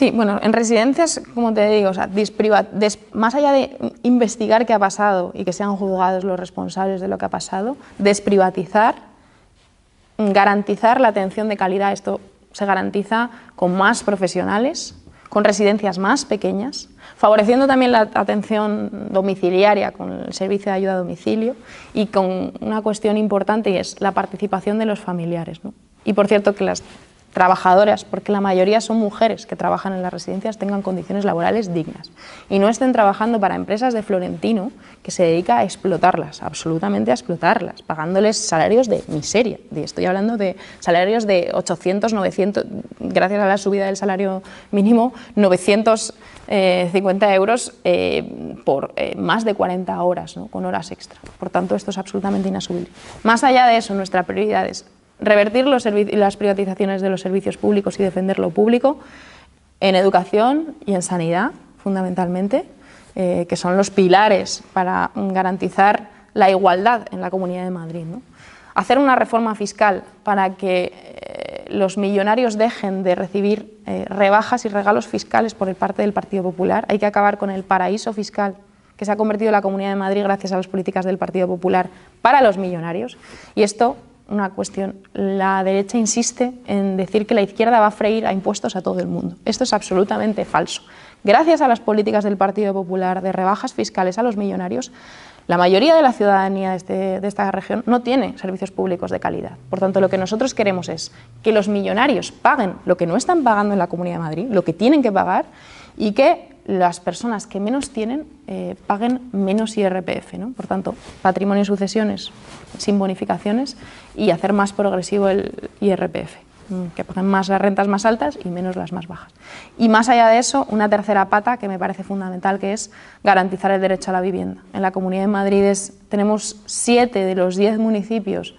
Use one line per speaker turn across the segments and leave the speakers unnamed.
Sí, bueno, en residencias, como te digo, más allá de investigar qué ha pasado y que sean juzgados los responsables de lo que ha pasado, desprivatizar, garantizar la atención de calidad, esto se garantiza con más profesionales, con residencias más pequeñas, favoreciendo también la atención domiciliaria con el servicio de ayuda a domicilio y con una cuestión importante y es la participación de los familiares. Y por cierto que las trabajadoras, porque la mayoría son mujeres que trabajan en las residencias, tengan condiciones laborales dignas y no estén trabajando para empresas de Florentino que se dedica a explotarlas, absolutamente a explotarlas, pagándoles salarios de miseria. Y estoy hablando de salarios de 800, 900, gracias a la subida del salario mínimo, 950 eh, euros eh, por eh, más de 40 horas, con horas extra. Por tanto, esto es absolutamente inasumible. Más allá de eso, nuestra prioridad es revertir los las privatizaciones de los servicios públicos y defender lo público en educación y en sanidad, fundamentalmente, eh, que son los pilares para garantizar la igualdad en la Comunidad de Madrid. Hacer una reforma fiscal para que eh, los millonarios dejen de recibir eh, rebajas y regalos fiscales por parte del Partido Popular. Hay que acabar con el paraíso fiscal que se ha convertido la Comunidad de Madrid gracias a las políticas del Partido Popular para los millonarios. Y esto una cuestión. La derecha insiste en decir que la izquierda va a freír a impuestos a todo el mundo. Esto es absolutamente falso. Gracias a las políticas del Partido Popular de rebajas fiscales a los millonarios, la mayoría de la ciudadanía de, este, esta región no tiene servicios públicos de calidad. Por tanto, lo que nosotros queremos es que los millonarios paguen lo que no están pagando en la Comunidad de Madrid, lo que tienen que pagar, y que las personas que menos tienen eh, paguen menos IRPF. Por tanto, patrimonio y sucesiones sin bonificaciones y hacer más progresivo el IRPF, mm, que paguen más las rentas más altas y menos las más bajas. Y más allá de eso, una tercera pata que me parece fundamental, que es garantizar el derecho a la vivienda. En la Comunidad de Madrid tenemos siete de los diez municipios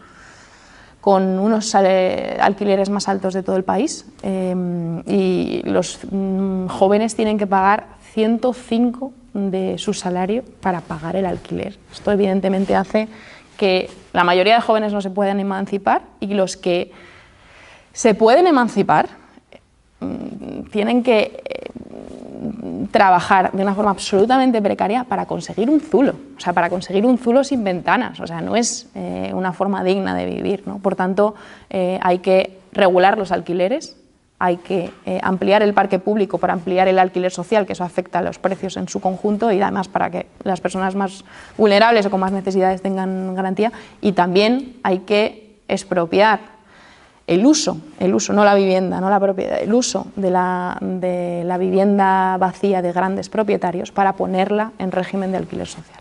con unos alquileres más altos de todo el país em, los mm, jóvenes tienen que pagar 105 de su salario para pagar el alquiler. Esto evidentemente hace que la mayoría de jóvenes no se puedan emancipar y los que se pueden emancipar mm, tienen que eh, trabajar de una forma absolutamente precaria para conseguir un zulo, o sea, para conseguir un zulo sin ventanas, o sea, no es eh, una forma digna de vivir, Por tanto, eh, hay que regular los alquileres hay que eh, ampliar el parque público para ampliar el alquiler social, que eso afecta a los precios en su conjunto y además para que las personas más vulnerables o con más necesidades tengan garantía. Y también hay que expropiar el uso, el uso, no la vivienda, no la propiedad, el uso de la, de la vivienda vacía de grandes propietarios para ponerla en régimen de alquiler social.